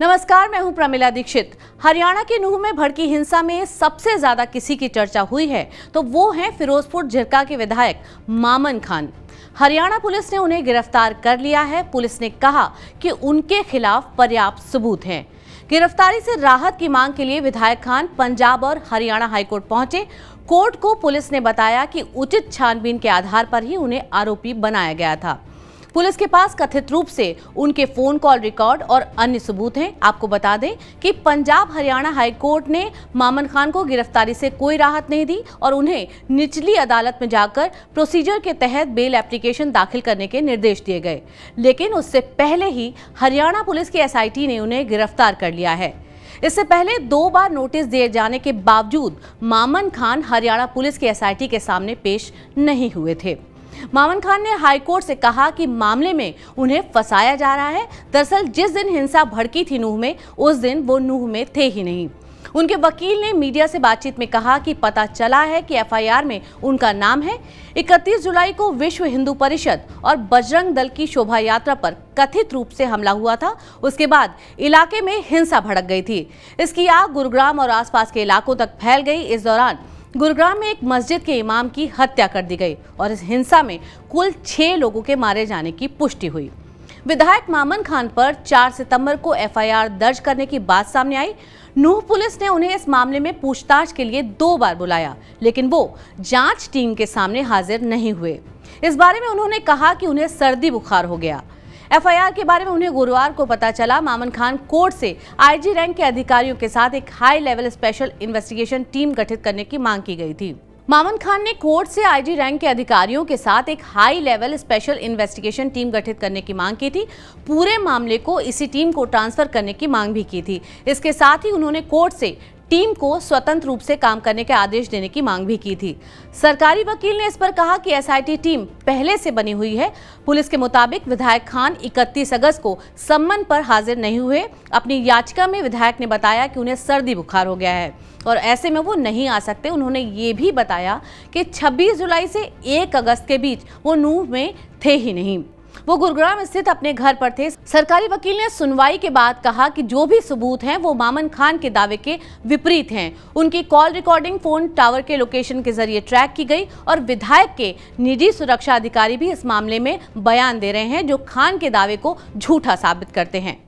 नमस्कार मैं हूं प्रमिला दीक्षित हरियाणा के नूह में भड़की हिंसा में सबसे ज्यादा किसी की चर्चा हुई है तो वो हैं फिरोजपुर झिरका के विधायक मामन खान हरियाणा पुलिस ने उन्हें गिरफ्तार कर लिया है पुलिस ने कहा कि उनके खिलाफ पर्याप्त सबूत हैं गिरफ्तारी से राहत की मांग के लिए विधायक खान पंजाब और हरियाणा हाईकोर्ट पहुंचे कोर्ट को पुलिस ने बताया कि उचित छानबीन के आधार पर ही उन्हें आरोपी बनाया गया था पुलिस के पास कथित रूप से उनके फोन कॉल रिकॉर्ड और अन्य सबूत हैं आपको बता दें कि पंजाब हरियाणा हाईकोर्ट ने मामन खान को गिरफ्तारी से कोई राहत नहीं दी और उन्हें निचली अदालत में जाकर प्रोसीजर के तहत बेल एप्लीकेशन दाखिल करने के निर्देश दिए गए लेकिन उससे पहले ही हरियाणा पुलिस की एस ने उन्हें गिरफ्तार कर लिया है इससे पहले दो बार नोटिस दिए जाने के बावजूद मामन खान हरियाणा पुलिस के एसआईटी के सामने पेश नहीं हुए थे मामन खान ने हाईकोर्ट से कहा कि मामले में उन्हें फंसाया जा रहा है दरअसल जिस दिन हिंसा भड़की थी नूह में उस दिन वो नूह में थे ही नहीं उनके वकील ने मीडिया से बातचीत में कहा कि पता चला है कि एफआईआर में उनका नाम है 31 जुलाई को विश्व हिंदू परिषद और बजरंग दल की शोभा यात्रा पर कथित रूप से हमला हुआ था उसके बाद इलाके में हिंसा भड़क गई थी इसकी आग गुरुग्राम और आसपास के इलाकों तक फैल गई इस दौरान गुरुग्राम में एक मस्जिद के इमाम की हत्या कर दी गई और इस हिंसा में कुल छह लोगों के मारे जाने की पुष्टि हुई विधायक मामन खान पर 4 सितंबर को एफआईआर दर्ज करने की बात सामने आई नूह पुलिस ने उन्हें इस मामले में पूछताछ के लिए दो बार बुलाया लेकिन वो जांच टीम के सामने हाजिर नहीं हुए इस बारे में उन्होंने कहा कि उन्हें सर्दी बुखार हो गया एफआईआर के बारे में उन्हें गुरुवार को पता चला मामन खान कोर्ट से आईजी रैंक के अधिकारियों के साथ एक high level special investigation team गठित करने की मांग की गई थी मामन खान ने कोर्ट से आईजी रैंक के अधिकारियों के साथ एक high level special investigation team गठित करने की मांग की थी पूरे मामले को इसी टीम को ट्रांसफर करने की मांग भी की थी इसके साथ ही उन्होंने कोर्ट से टीम को स्वतंत्र रूप से काम करने के आदेश देने की मांग भी की थी सरकारी वकील ने इस पर कहा कि एसआईटी टीम पहले से बनी हुई है पुलिस के मुताबिक विधायक खान 31 अगस्त को सम्मन पर हाजिर नहीं हुए अपनी याचिका में विधायक ने बताया कि उन्हें सर्दी बुखार हो गया है और ऐसे में वो नहीं आ सकते उन्होंने ये भी बताया कि छब्बीस जुलाई से एक अगस्त के बीच वो नूह में थे ही नहीं वो गुरुग्राम स्थित अपने घर पर थे सरकारी वकील ने सुनवाई के बाद कहा कि जो भी सबूत हैं वो मामन खान के दावे के विपरीत हैं उनकी कॉल रिकॉर्डिंग फोन टावर के लोकेशन के जरिए ट्रैक की गई और विधायक के निजी सुरक्षा अधिकारी भी इस मामले में बयान दे रहे हैं जो खान के दावे को झूठा साबित करते हैं